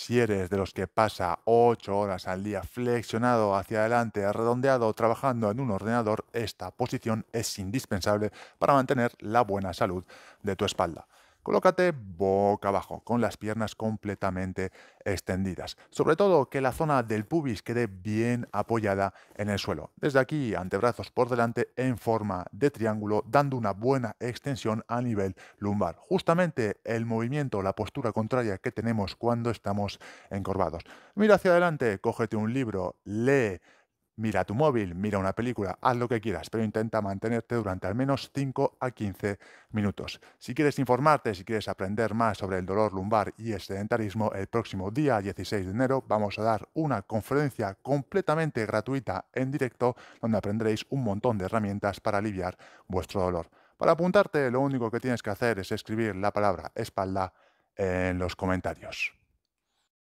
Si eres de los que pasa 8 horas al día flexionado hacia adelante, redondeado, trabajando en un ordenador, esta posición es indispensable para mantener la buena salud de tu espalda. Colócate boca abajo, con las piernas completamente extendidas. Sobre todo que la zona del pubis quede bien apoyada en el suelo. Desde aquí, antebrazos por delante en forma de triángulo, dando una buena extensión a nivel lumbar. Justamente el movimiento, la postura contraria que tenemos cuando estamos encorvados. Mira hacia adelante, cógete un libro, lee Mira tu móvil, mira una película, haz lo que quieras, pero intenta mantenerte durante al menos 5 a 15 minutos. Si quieres informarte, si quieres aprender más sobre el dolor lumbar y el sedentarismo, el próximo día 16 de enero vamos a dar una conferencia completamente gratuita en directo donde aprenderéis un montón de herramientas para aliviar vuestro dolor. Para apuntarte, lo único que tienes que hacer es escribir la palabra espalda en los comentarios.